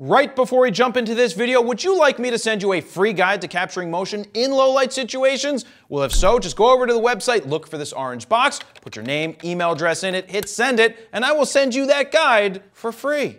Right before we jump into this video, would you like me to send you a free guide to capturing motion in low light situations? Well, if so, just go over to the website, look for this orange box, put your name, email address in it, hit send it, and I will send you that guide for free.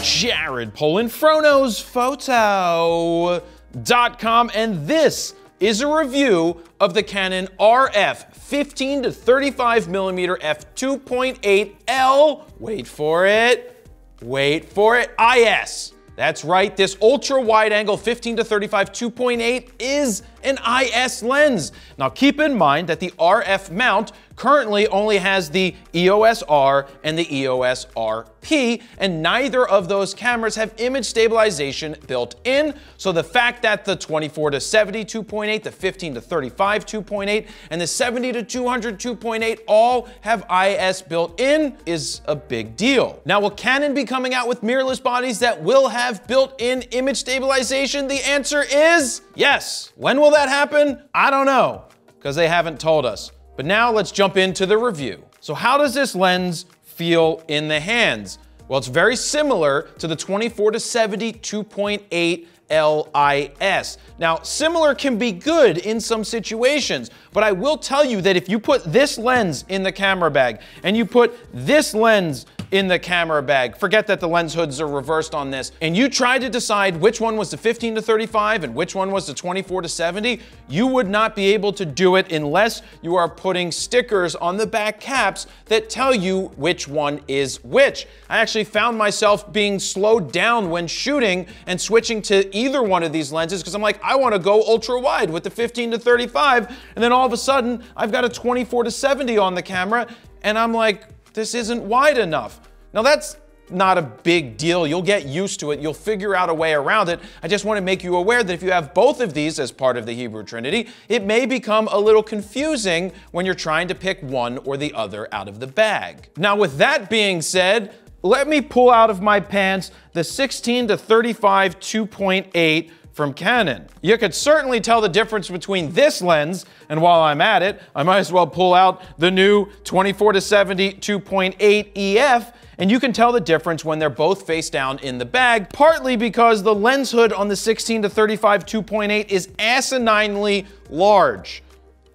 Jared photo.com and this is a review of the Canon RF 15 to 35 millimeter f2.8 L, wait for it, wait for it, IS. That's right, this ultra wide angle 15 to 35 2.8 is an IS lens. Now keep in mind that the RF mount currently only has the EOS R and the EOS RP, and neither of those cameras have image stabilization built in. So the fact that the 24 to 70 2.8, the 15 to 35 2.8, and the 70 to 200 2.8 all have IS built in is a big deal. Now, will Canon be coming out with mirrorless bodies that will have built-in image stabilization? The answer is yes. When will that happen? I don't know, because they haven't told us. But now let's jump into the review. So how does this lens feel in the hands? Well, it's very similar to the 24 to 70 2.8 LIS. Now, similar can be good in some situations, but I will tell you that if you put this lens in the camera bag and you put this lens in the camera bag. Forget that the lens hoods are reversed on this. And you tried to decide which one was the 15 to 35 and which one was the 24 to 70, you would not be able to do it unless you are putting stickers on the back caps that tell you which one is which. I actually found myself being slowed down when shooting and switching to either one of these lenses because I'm like, I want to go ultra wide with the 15 to 35. And then all of a sudden, I've got a 24 to 70 on the camera. And I'm like, this isn't wide enough. Now that's not a big deal. You'll get used to it. You'll figure out a way around it. I just want to make you aware that if you have both of these as part of the Hebrew Trinity, it may become a little confusing when you're trying to pick one or the other out of the bag. Now, with that being said, let me pull out of my pants the 16 to 35 2.8 from Canon. You could certainly tell the difference between this lens, and while I'm at it, I might as well pull out the new 24-70 2.8 EF, and you can tell the difference when they're both face down in the bag, partly because the lens hood on the 16-35 2.8 is asininely large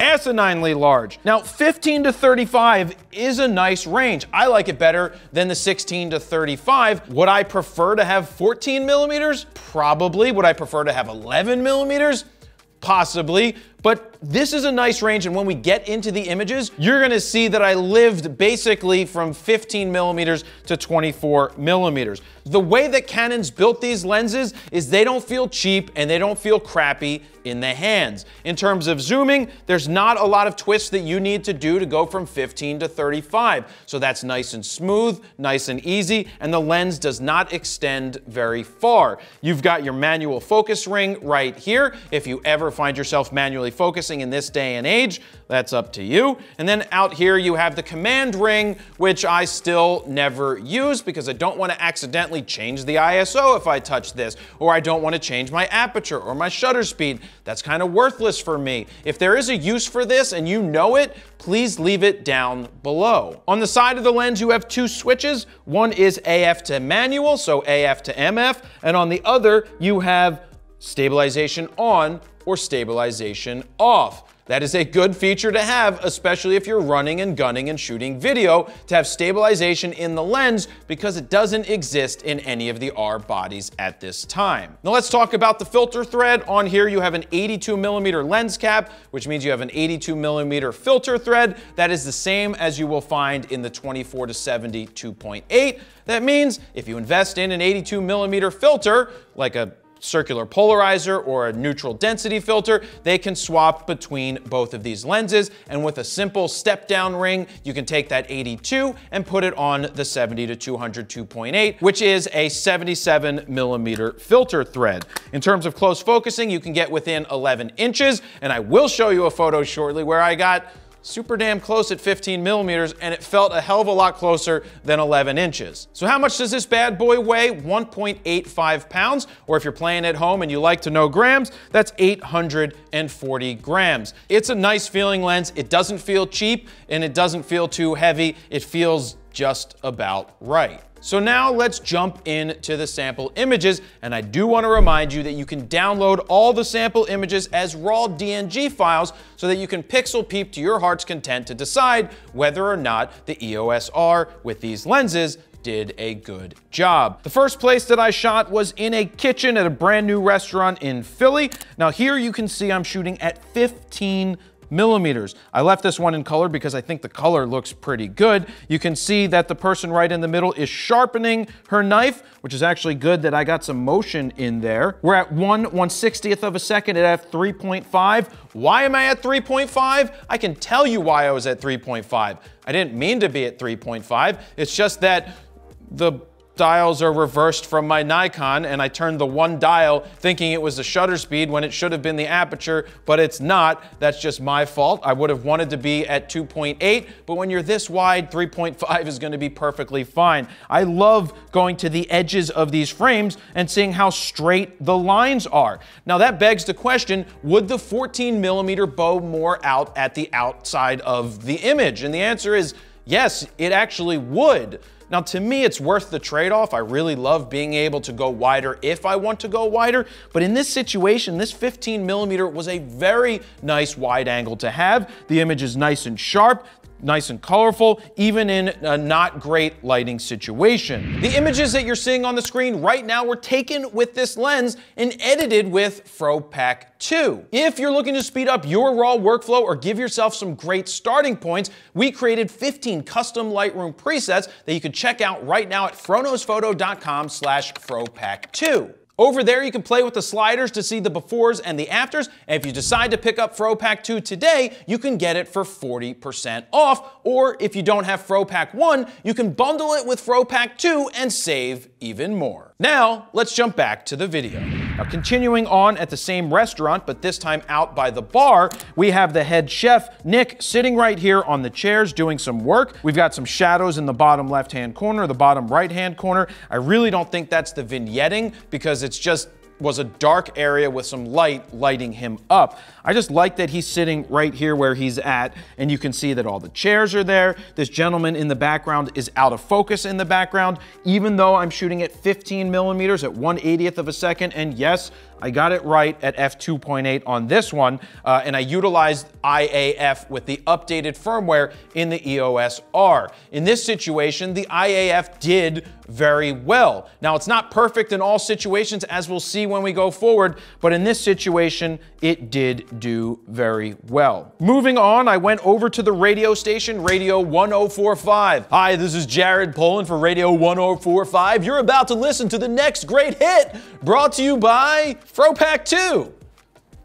asininely large. Now, 15 to 35 is a nice range. I like it better than the 16 to 35. Would I prefer to have 14 millimeters? Probably. Would I prefer to have 11 millimeters? Possibly. But this is a nice range, and when we get into the images, you're gonna see that I lived basically from 15 millimeters to 24 millimeters. The way that Canon's built these lenses is they don't feel cheap and they don't feel crappy in the hands. In terms of zooming, there's not a lot of twists that you need to do to go from 15 to 35. So that's nice and smooth, nice and easy, and the lens does not extend very far. You've got your manual focus ring right here. If you ever find yourself manually focusing in this day and age, that's up to you. And then out here you have the command ring, which I still never use because I don't want to accidentally change the ISO if I touch this, or I don't want to change my aperture or my shutter speed. That's kind of worthless for me. If there is a use for this and you know it, please leave it down below. On the side of the lens, you have two switches. One is AF to manual, so AF to MF, and on the other, you have stabilization on or stabilization off. That is a good feature to have, especially if you're running and gunning and shooting video, to have stabilization in the lens because it doesn't exist in any of the R bodies at this time. Now let's talk about the filter thread. On here you have an 82 millimeter lens cap, which means you have an 82 millimeter filter thread. That is the same as you will find in the 24 to 70 2.8. That means if you invest in an 82 millimeter filter, like a circular polarizer or a neutral density filter, they can swap between both of these lenses. And with a simple step down ring, you can take that 82 and put it on the 70 to 200 2.8, which is a 77 millimeter filter thread. In terms of close focusing, you can get within 11 inches. And I will show you a photo shortly where I got super damn close at 15 millimeters, and it felt a hell of a lot closer than 11 inches. So how much does this bad boy weigh? 1.85 pounds, or if you're playing at home and you like to know grams, that's 840 grams. It's a nice feeling lens. It doesn't feel cheap, and it doesn't feel too heavy. It feels just about right. So now let's jump into the sample images. And I do wanna remind you that you can download all the sample images as raw DNG files so that you can pixel peep to your heart's content to decide whether or not the EOS R with these lenses did a good job. The first place that I shot was in a kitchen at a brand new restaurant in Philly. Now here you can see I'm shooting at 15 millimeters. I left this one in color because I think the color looks pretty good. You can see that the person right in the middle is sharpening her knife, which is actually good that I got some motion in there. We're at 1 160th of a second at f3.5. Why am I at 3.5? I can tell you why I was at 3.5. I didn't mean to be at 3.5. It's just that the dials are reversed from my Nikon and I turned the one dial thinking it was the shutter speed when it should have been the aperture, but it's not. That's just my fault. I would have wanted to be at 2.8, but when you're this wide, 3.5 is gonna be perfectly fine. I love going to the edges of these frames and seeing how straight the lines are. Now that begs the question, would the 14 millimeter bow more out at the outside of the image? And the answer is yes, it actually would. Now, to me, it's worth the trade-off. I really love being able to go wider if I want to go wider, but in this situation, this 15 millimeter was a very nice wide angle to have. The image is nice and sharp nice and colorful, even in a not great lighting situation. The images that you're seeing on the screen right now were taken with this lens and edited with FroPac 2. If you're looking to speed up your RAW workflow or give yourself some great starting points, we created 15 custom Lightroom presets that you can check out right now at fronosphoto.com slash FroPac 2. Over there, you can play with the sliders to see the befores and the afters. And if you decide to pick up FroPack 2 today, you can get it for 40% off. Or if you don't have FroPack 1, you can bundle it with FroPack 2 and save even more. Now, let's jump back to the video. Now, continuing on at the same restaurant, but this time out by the bar, we have the head chef, Nick, sitting right here on the chairs doing some work. We've got some shadows in the bottom left-hand corner, the bottom right-hand corner. I really don't think that's the vignetting because it's just was a dark area with some light lighting him up. I just like that he's sitting right here where he's at, and you can see that all the chairs are there. This gentleman in the background is out of focus in the background, even though I'm shooting at 15 millimeters at 1 80th of a second, and yes, I got it right at f2.8 on this one, uh, and I utilized IAF with the updated firmware in the EOS R. In this situation, the IAF did very well. Now, it's not perfect in all situations, as we'll see when we go forward, but in this situation, it did do very well. Moving on, I went over to the radio station, Radio 1045. Hi, this is Jared Poland for Radio 1045. You're about to listen to the next great hit brought to you by Throw pack two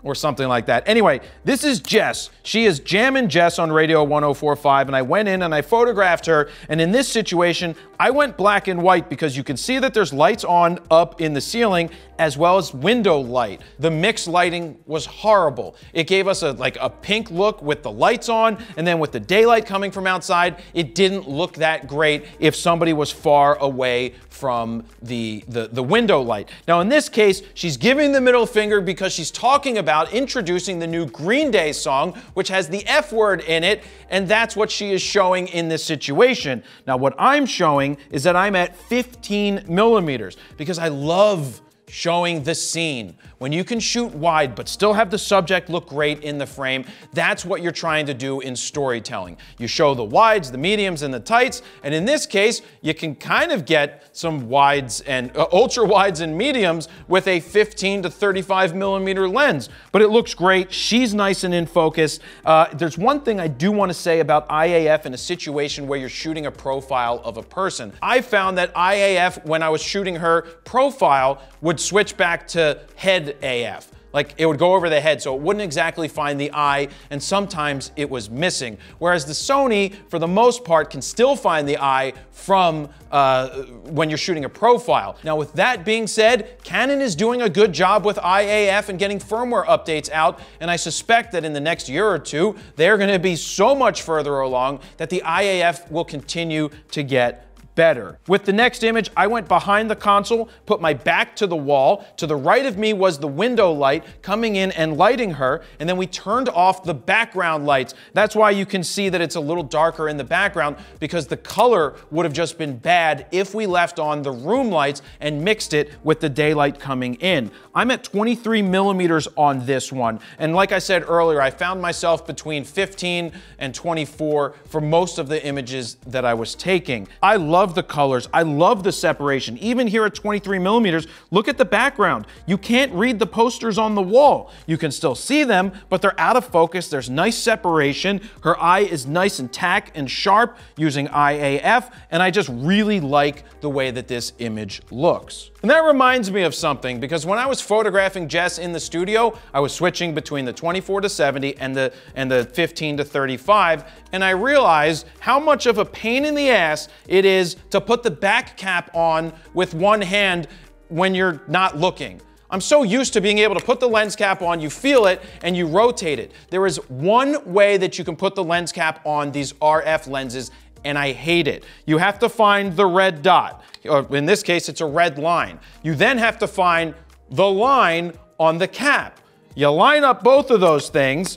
or something like that. Anyway, this is Jess. She is jamming Jess on Radio 1045, and I went in and I photographed her. And in this situation, I went black and white because you can see that there's lights on up in the ceiling as well as window light. The mixed lighting was horrible. It gave us a like a pink look with the lights on, and then with the daylight coming from outside, it didn't look that great if somebody was far away from the the, the window light. Now in this case, she's giving the middle finger because she's talking about introducing the new Green Day song, which has the F word in it, and that's what she is showing in this situation. Now, what I'm showing is that I'm at 15 millimeters because I love showing the scene when you can shoot wide but still have the subject look great in the frame, that's what you're trying to do in storytelling. You show the wides, the mediums, and the tights, and in this case, you can kind of get some wides and uh, ultra wides and mediums with a 15 to 35 millimeter lens, but it looks great. She's nice and in focus. Uh, there's one thing I do want to say about IAF in a situation where you're shooting a profile of a person. I found that IAF, when I was shooting her profile, would switch back to head AF. Like it would go over the head, so it wouldn't exactly find the eye, and sometimes it was missing. Whereas the Sony, for the most part, can still find the eye from uh, when you're shooting a profile. Now, with that being said, Canon is doing a good job with IAF and getting firmware updates out, and I suspect that in the next year or two, they're gonna be so much further along that the IAF will continue to get better. With the next image, I went behind the console, put my back to the wall. To the right of me was the window light coming in and lighting her, and then we turned off the background lights. That's why you can see that it's a little darker in the background because the color would have just been bad if we left on the room lights and mixed it with the daylight coming in. I'm at 23 millimeters on this one. And like I said earlier, I found myself between 15 and 24 for most of the images that I was taking. I love love the colors. I love the separation. Even here at 23 millimeters, look at the background. You can't read the posters on the wall. You can still see them, but they're out of focus. There's nice separation. Her eye is nice and tack and sharp using IAF, and I just really like the way that this image looks. And that reminds me of something because when I was photographing Jess in the studio, I was switching between the 24 to 70 and the and the 15 to 35, and I realized how much of a pain in the ass it is to put the back cap on with one hand when you're not looking. I'm so used to being able to put the lens cap on, you feel it, and you rotate it. There is one way that you can put the lens cap on these RF lenses, and I hate it. You have to find the red dot, or in this case, it's a red line. You then have to find the line on the cap. You line up both of those things,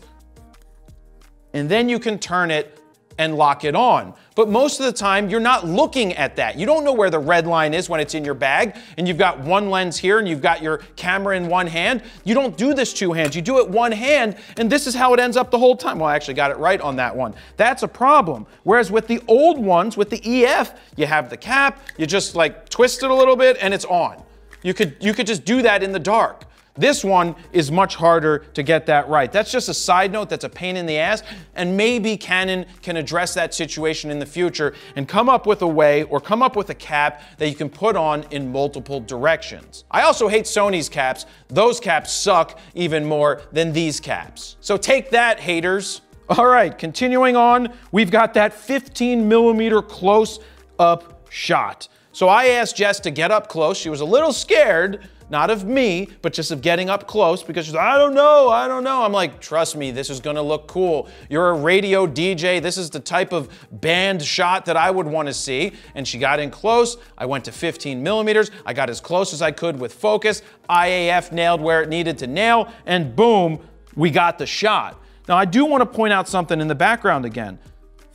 and then you can turn it and lock it on. But most of the time, you're not looking at that. You don't know where the red line is when it's in your bag, and you've got one lens here and you've got your camera in one hand. You don't do this two hands, you do it one hand, and this is how it ends up the whole time. Well, I actually got it right on that one. That's a problem. Whereas with the old ones, with the EF, you have the cap, you just like twist it a little bit, and it's on. You could, you could just do that in the dark. This one is much harder to get that right. That's just a side note that's a pain in the ass, and maybe Canon can address that situation in the future and come up with a way or come up with a cap that you can put on in multiple directions. I also hate Sony's caps. Those caps suck even more than these caps. So take that, haters. All right, continuing on, we've got that 15 millimeter close up shot. So I asked Jess to get up close. She was a little scared, not of me, but just of getting up close because she's, I don't know, I don't know. I'm like, trust me, this is gonna look cool. You're a radio DJ. This is the type of band shot that I would wanna see. And she got in close. I went to 15 millimeters. I got as close as I could with focus. IAF nailed where it needed to nail, and boom, we got the shot. Now, I do wanna point out something in the background again.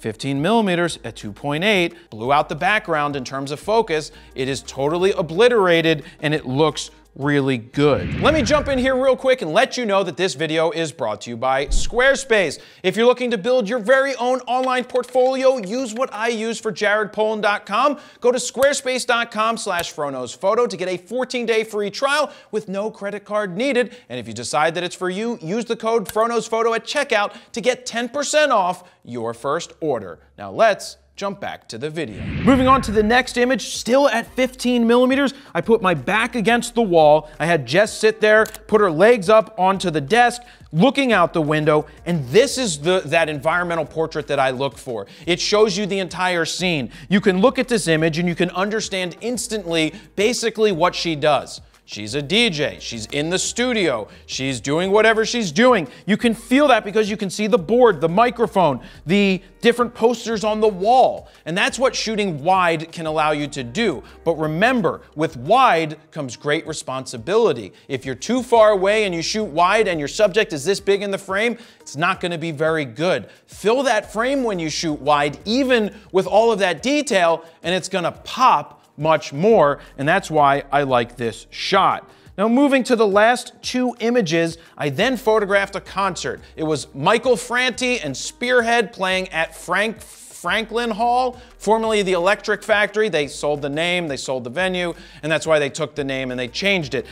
15 millimeters at 2.8, blew out the background in terms of focus. It is totally obliterated and it looks really good. Let me jump in here real quick and let you know that this video is brought to you by Squarespace. If you're looking to build your very own online portfolio, use what I use for jaredpoland.com. Go to squarespace.com slash photo to get a 14-day free trial with no credit card needed. And if you decide that it's for you, use the code fronosphoto at checkout to get 10% off your first order. Now let's jump back to the video. Moving on to the next image, still at 15 millimeters, I put my back against the wall. I had Jess sit there, put her legs up onto the desk, looking out the window, and this is the, that environmental portrait that I look for. It shows you the entire scene. You can look at this image and you can understand instantly basically what she does. She's a DJ. She's in the studio. She's doing whatever she's doing. You can feel that because you can see the board, the microphone, the different posters on the wall. And that's what shooting wide can allow you to do. But remember, with wide comes great responsibility. If you're too far away and you shoot wide and your subject is this big in the frame, it's not going to be very good. Fill that frame when you shoot wide, even with all of that detail, and it's going to pop much more, and that's why I like this shot. Now moving to the last two images, I then photographed a concert. It was Michael Franti and Spearhead playing at Frank Franklin Hall, formerly the Electric Factory. They sold the name, they sold the venue, and that's why they took the name and they changed it.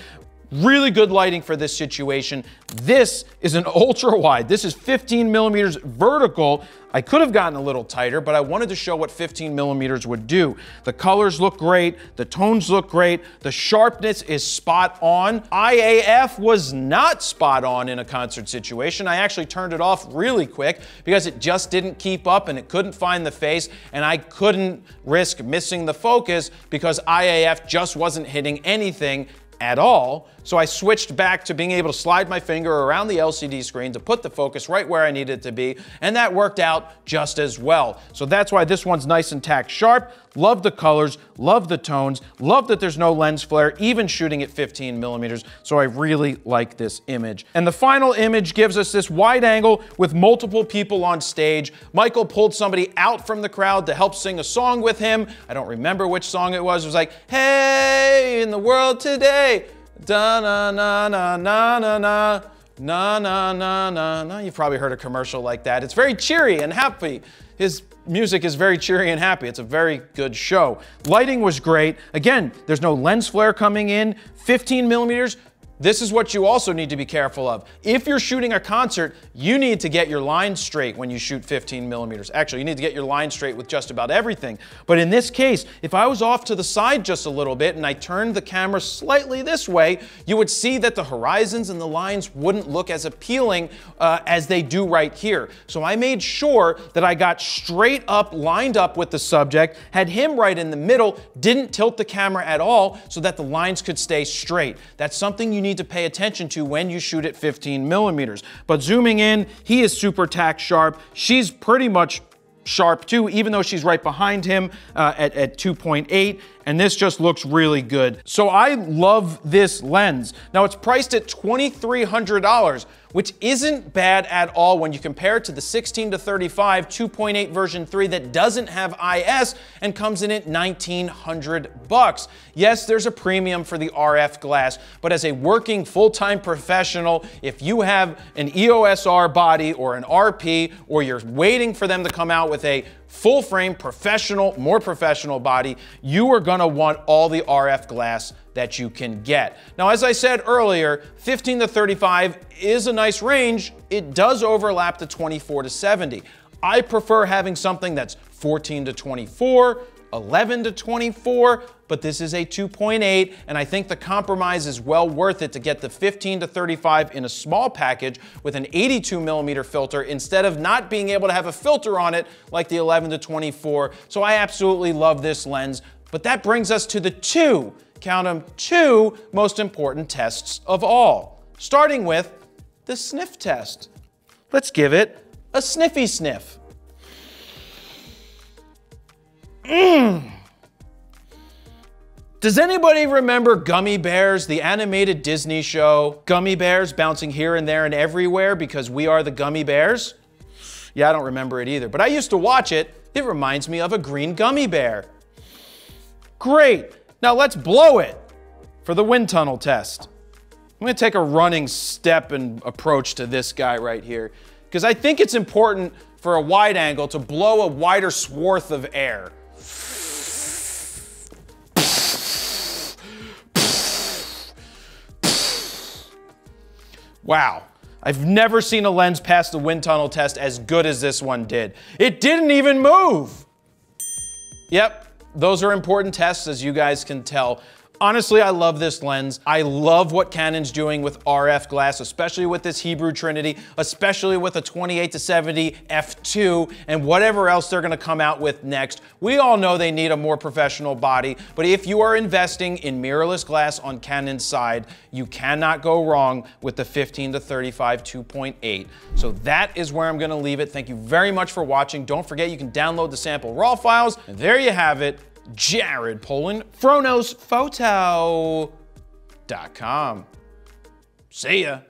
Really good lighting for this situation. This is an ultra wide. This is 15 millimeters vertical. I could have gotten a little tighter, but I wanted to show what 15 millimeters would do. The colors look great. The tones look great. The sharpness is spot on. IAF was not spot on in a concert situation. I actually turned it off really quick because it just didn't keep up and it couldn't find the face and I couldn't risk missing the focus because IAF just wasn't hitting anything at all, so I switched back to being able to slide my finger around the LCD screen to put the focus right where I needed it to be, and that worked out just as well. So that's why this one's nice and tack sharp. Love the colors, love the tones, love that there's no lens flare, even shooting at 15 millimeters. So I really like this image. And the final image gives us this wide angle with multiple people on stage. Michael pulled somebody out from the crowd to help sing a song with him. I don't remember which song it was. It was like, hey, in the world today, da na na na na na na. Na na na na na. You've probably heard a commercial like that. It's very cheery and happy. His music is very cheery and happy. It's a very good show. Lighting was great. Again, there's no lens flare coming in. 15 millimeters, this is what you also need to be careful of. If you're shooting a concert, you need to get your line straight when you shoot 15 millimeters. Actually, you need to get your line straight with just about everything. But in this case, if I was off to the side just a little bit and I turned the camera slightly this way, you would see that the horizons and the lines wouldn't look as appealing uh, as they do right here. So I made sure that I got straight up, lined up with the subject, had him right in the middle, didn't tilt the camera at all so that the lines could stay straight. That's something you need to pay attention to when you shoot at 15 millimeters. But zooming in, he is super tack sharp. She's pretty much sharp too, even though she's right behind him uh, at, at 2.8 and this just looks really good. So I love this lens. Now it's priced at $2,300, which isn't bad at all when you compare it to the 16 to 35 2.8 version 3 that doesn't have IS and comes in at 1900 bucks. Yes, there's a premium for the RF glass, but as a working full-time professional, if you have an EOS R body or an RP or you're waiting for them to come out with a full frame, professional, more professional body, you are gonna want all the RF glass that you can get. Now, as I said earlier, 15 to 35 is a nice range. It does overlap the 24 to 70. I prefer having something that's 14 to 24, 11 to 24, but this is a 2.8, and I think the compromise is well worth it to get the 15 to 35 in a small package with an 82 millimeter filter instead of not being able to have a filter on it like the 11 to 24. So I absolutely love this lens, but that brings us to the two, count them, two most important tests of all, starting with the sniff test. Let's give it a sniffy sniff. Mmm. Does anybody remember Gummy Bears, the animated Disney show? Gummy Bears bouncing here and there and everywhere because we are the Gummy Bears? Yeah, I don't remember it either, but I used to watch it. It reminds me of a green gummy bear. Great, now let's blow it for the wind tunnel test. I'm gonna take a running step and approach to this guy right here, because I think it's important for a wide angle to blow a wider swath of air. Wow. I've never seen a lens pass the wind tunnel test as good as this one did. It didn't even move. Yep, those are important tests as you guys can tell. Honestly, I love this lens. I love what Canon's doing with RF glass, especially with this Hebrew Trinity, especially with a 28 to 70 f2 and whatever else they're gonna come out with next. We all know they need a more professional body, but if you are investing in mirrorless glass on Canon's side, you cannot go wrong with the 15 to 35 2.8. So that is where I'm gonna leave it. Thank you very much for watching. Don't forget you can download the sample raw files. And there you have it, Jared Poland, FronosPhoto.com. See ya.